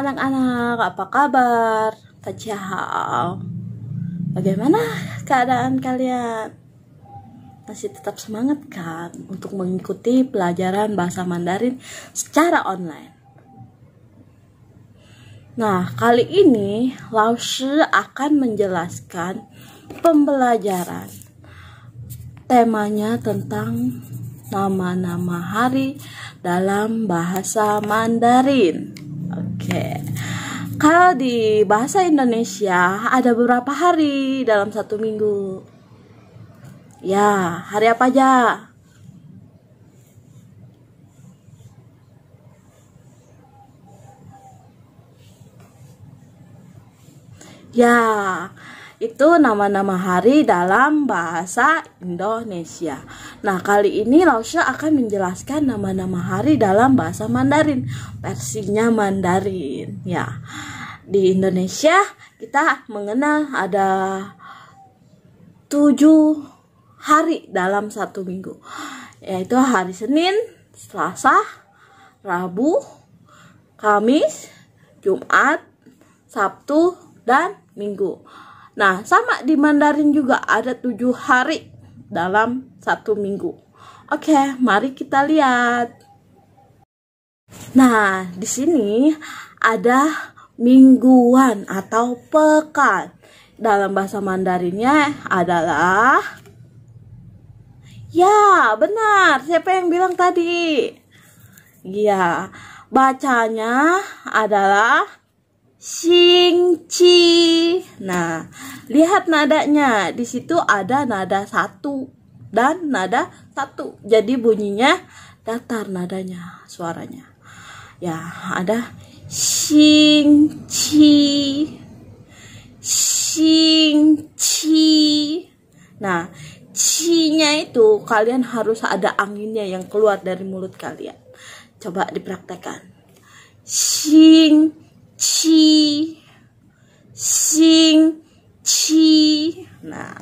anak-anak, apa kabar? Tajam. Bagaimana keadaan kalian? Masih tetap semangat kan untuk mengikuti pelajaran bahasa Mandarin secara online? Nah, kali ini Lao Shi akan menjelaskan pembelajaran. Temanya tentang nama-nama hari dalam bahasa Mandarin. Oke. Kalau di bahasa Indonesia ada beberapa hari dalam satu minggu. Ya, hari apa aja? Ya, itu nama-nama hari dalam bahasa Indonesia. Nah, kali ini Lausha akan menjelaskan nama-nama hari dalam bahasa Mandarin, versinya Mandarin. Ya. Di Indonesia kita mengenal ada tujuh hari dalam satu minggu, yaitu hari Senin, Selasa, Rabu, Kamis, Jumat, Sabtu, dan Minggu. Nah, sama di Mandarin juga ada tujuh hari dalam satu minggu. Oke, mari kita lihat. Nah, di sini ada mingguan atau pekan. Dalam bahasa Mandarinnya adalah Ya, benar. Siapa yang bilang tadi? Ya, bacanya adalah sing chi. Nah, lihat nadanya. Di situ ada nada satu dan nada satu. Jadi bunyinya datar nadanya, suaranya. Ya, ada sing chi. Sing chi. Nah, cinya itu kalian harus ada anginnya yang keluar dari mulut kalian. Coba dipraktekkan. sing chi nah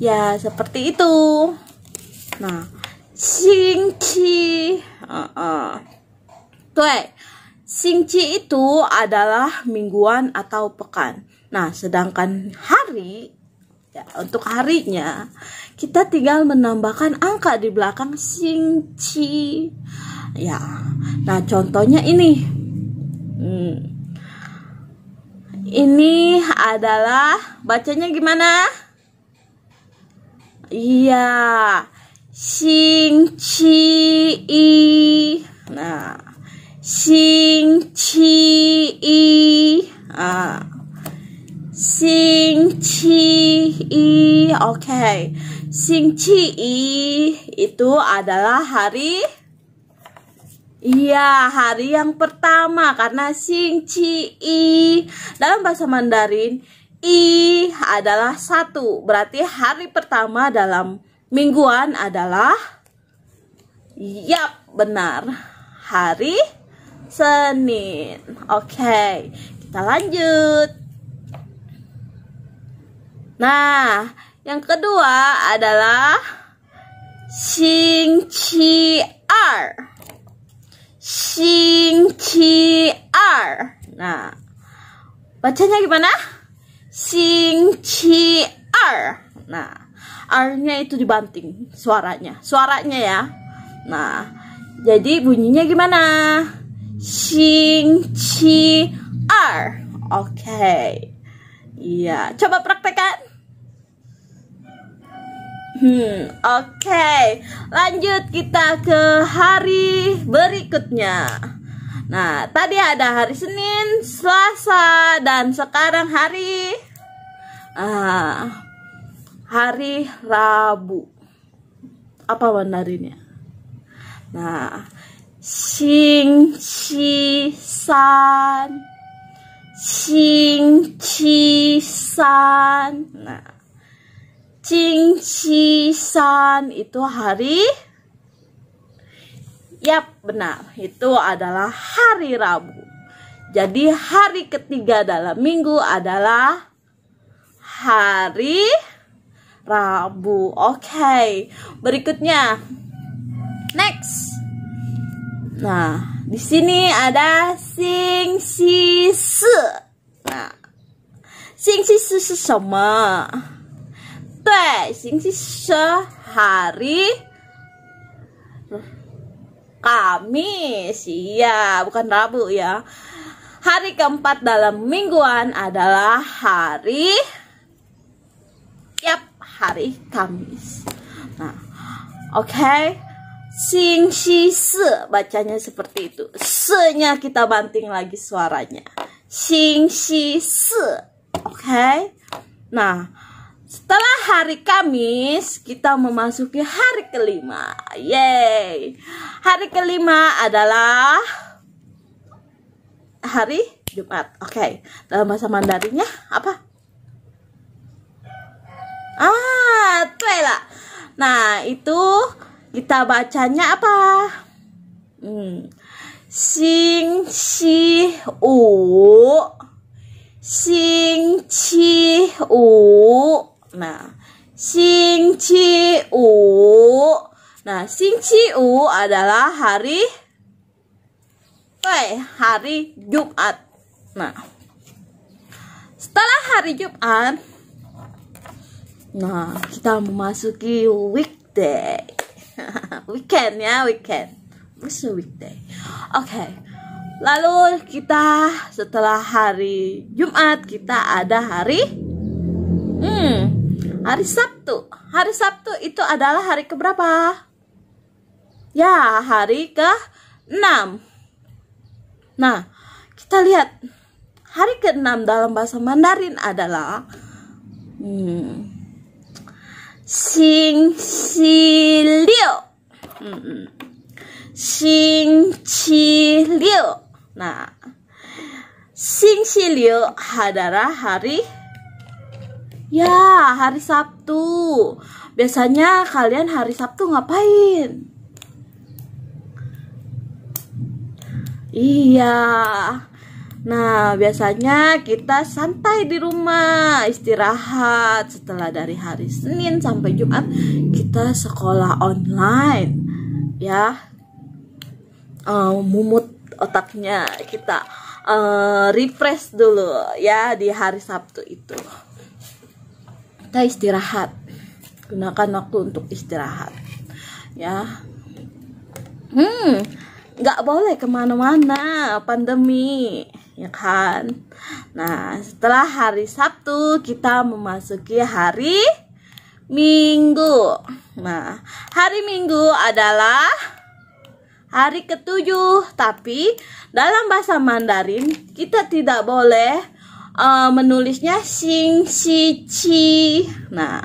ya seperti itu nah sing Tuh, sing itu adalah mingguan atau pekan nah sedangkan hari ya, untuk harinya kita tinggal menambahkan angka di belakang sing ya nah contohnya ini Hmm. Ini adalah bacanya gimana? Iya. Xingqi. Nah, xingqi. Ah. Xingqi. Oke. Okay. Xingqi itu adalah hari Iya, hari yang pertama karena sing chi I. Dalam bahasa Mandarin, I adalah satu. Berarti hari pertama dalam mingguan adalah Yap, benar. Hari Senin. Oke, kita lanjut. Nah, yang kedua adalah sing chi 星期二. Nah, bacanya gimana? Sinci er Nah, R-nya itu dibanting suaranya. Suaranya ya. Nah, jadi bunyinya gimana? Sinci er Oke. Okay. Iya, coba praktekkan. Hmm, oke. Okay. Lanjut kita ke hari berikutnya. Nah, tadi ada hari Senin, Selasa, dan sekarang hari uh, hari Rabu. Apa warnanya? Nah, sing chi san sing chi san. Nah, San itu hari Yap, benar. Itu adalah hari Rabu. Jadi hari ketiga dalam minggu adalah hari Rabu. Oke. Okay. Berikutnya. Next. Nah, di sini ada sing si se. Nah, sing si se sama casing sih sehari Kamis Iya bukan Rabu ya Hari keempat dalam mingguan adalah hari Yap hari Kamis Nah oke okay. Sing si se bacanya seperti itu nya kita banting lagi suaranya Sing si se Oke okay? Nah setelah hari Kamis kita memasuki hari kelima. Yeay. Hari kelima adalah hari Jumat. Oke. Okay. Dalam bahasa Mandarinnya apa? Ah, tuela. Nah, itu kita bacanya apa? Hmm. Sing si u Sing chi u Nah, Chi Wu. Nah, Chi Wu adalah hari eh, hari Jumat. Nah, setelah hari Jumat, nah kita memasuki weekday, weekend ya weekend, masih weekday. Oke, okay. lalu kita setelah hari Jumat kita ada hari Hari Sabtu. Hari Sabtu itu adalah hari keberapa? Ya, hari ke-6. Nah, kita lihat hari ke-6 dalam bahasa Mandarin adalah hmm, Xing Xi Liu. Hmm, Xing Xi Liu. Nah, Xing Xi Liu adalah hari Ya, hari Sabtu. Biasanya kalian hari Sabtu ngapain? Iya. Nah, biasanya kita santai di rumah, istirahat. Setelah dari hari Senin sampai Jumat, kita sekolah online. Ya. Uh, eh, mumut otaknya kita uh, refresh dulu ya di hari Sabtu itu kita istirahat gunakan waktu untuk istirahat ya hmm nggak boleh kemana-mana pandemi ya kan nah setelah hari Sabtu kita memasuki hari Minggu nah hari Minggu adalah hari ketujuh tapi dalam bahasa Mandarin kita tidak boleh uh, menulisnya sing si ci. Nah,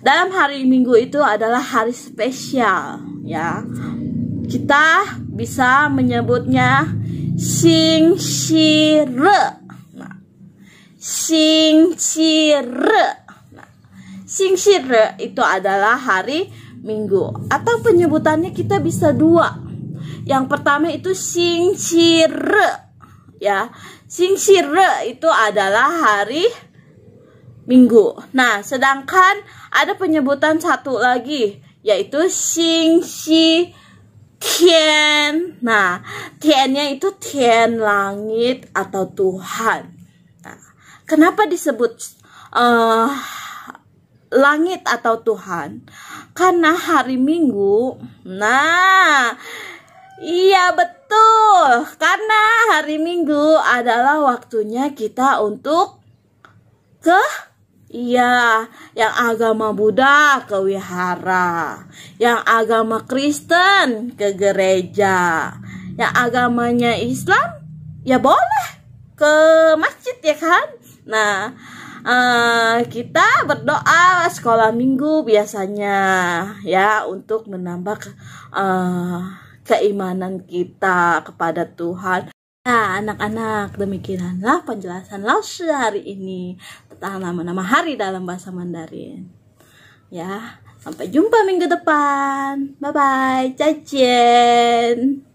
dalam hari Minggu itu adalah hari spesial ya. Kita bisa menyebutnya sing si re. Nah, sing si re. Nah, sing si re itu adalah hari Minggu atau penyebutannya kita bisa dua. Yang pertama itu sing si re ya. Xingxire itu adalah hari Minggu. Nah, sedangkan ada penyebutan satu lagi yaitu si Tian. Nah, Tiannya itu Tian langit atau Tuhan. Nah, kenapa disebut uh, langit atau Tuhan karena hari Minggu. Nah, iya betul Betul, karena hari Minggu adalah waktunya kita untuk ke Iya, yang agama Buddha ke wihara, yang agama Kristen ke gereja, yang agamanya Islam ya boleh ke masjid ya kan. Nah, uh, kita berdoa sekolah minggu biasanya ya untuk menambah uh, keimanan kita kepada Tuhan. Nah, anak-anak, demikianlah penjelasan Lausi hari ini tentang nama-nama hari dalam bahasa Mandarin. Ya, sampai jumpa minggu depan. Bye-bye, cacian.